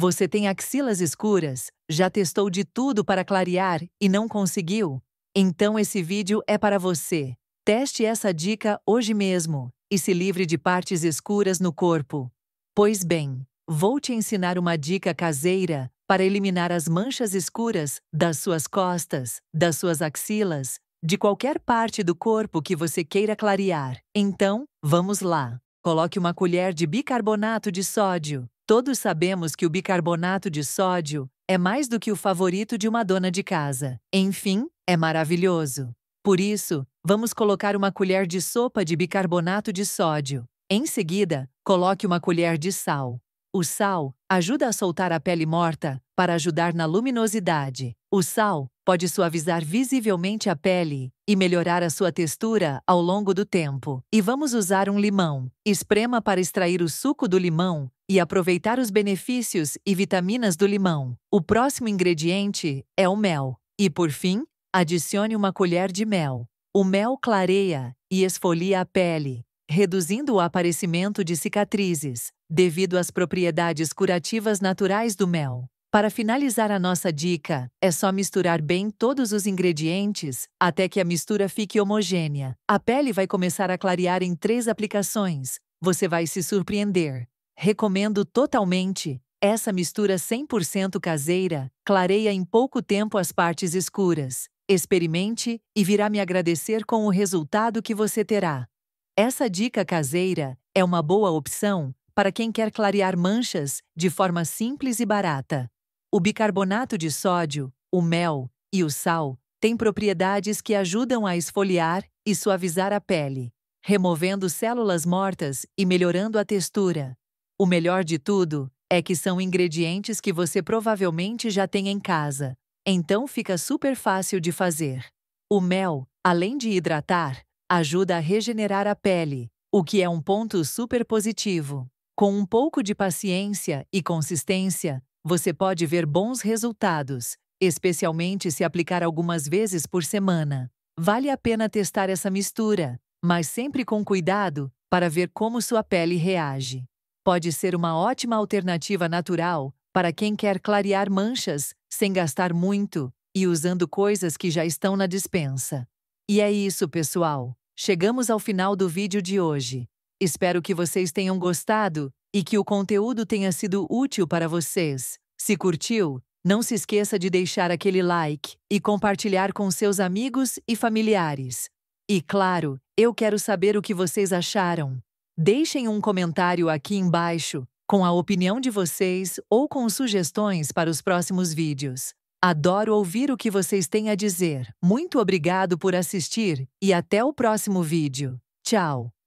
Você tem axilas escuras? Já testou de tudo para clarear e não conseguiu? Então esse vídeo é para você. Teste essa dica hoje mesmo e se livre de partes escuras no corpo. Pois bem, vou te ensinar uma dica caseira para eliminar as manchas escuras das suas costas, das suas axilas, de qualquer parte do corpo que você queira clarear. Então, vamos lá! Coloque uma colher de bicarbonato de sódio. Todos sabemos que o bicarbonato de sódio é mais do que o favorito de uma dona de casa. Enfim, é maravilhoso. Por isso, vamos colocar uma colher de sopa de bicarbonato de sódio. Em seguida, coloque uma colher de sal. O sal ajuda a soltar a pele morta para ajudar na luminosidade. O sal pode suavizar visivelmente a pele e melhorar a sua textura ao longo do tempo. E vamos usar um limão. Esprema para extrair o suco do limão e aproveitar os benefícios e vitaminas do limão. O próximo ingrediente é o mel. E por fim, adicione uma colher de mel. O mel clareia e esfolia a pele, reduzindo o aparecimento de cicatrizes, devido às propriedades curativas naturais do mel. Para finalizar a nossa dica, é só misturar bem todos os ingredientes até que a mistura fique homogênea. A pele vai começar a clarear em três aplicações. Você vai se surpreender. Recomendo totalmente. Essa mistura 100% caseira clareia em pouco tempo as partes escuras. Experimente e virá me agradecer com o resultado que você terá. Essa dica caseira é uma boa opção para quem quer clarear manchas de forma simples e barata. O bicarbonato de sódio, o mel e o sal têm propriedades que ajudam a esfoliar e suavizar a pele, removendo células mortas e melhorando a textura. O melhor de tudo é que são ingredientes que você provavelmente já tem em casa, então fica super fácil de fazer. O mel, além de hidratar, ajuda a regenerar a pele, o que é um ponto super positivo. Com um pouco de paciência e consistência, você pode ver bons resultados, especialmente se aplicar algumas vezes por semana. Vale a pena testar essa mistura, mas sempre com cuidado para ver como sua pele reage. Pode ser uma ótima alternativa natural para quem quer clarear manchas sem gastar muito e usando coisas que já estão na dispensa. E é isso, pessoal. Chegamos ao final do vídeo de hoje. Espero que vocês tenham gostado e que o conteúdo tenha sido útil para vocês. Se curtiu, não se esqueça de deixar aquele like e compartilhar com seus amigos e familiares. E claro, eu quero saber o que vocês acharam. Deixem um comentário aqui embaixo com a opinião de vocês ou com sugestões para os próximos vídeos. Adoro ouvir o que vocês têm a dizer. Muito obrigado por assistir e até o próximo vídeo. Tchau!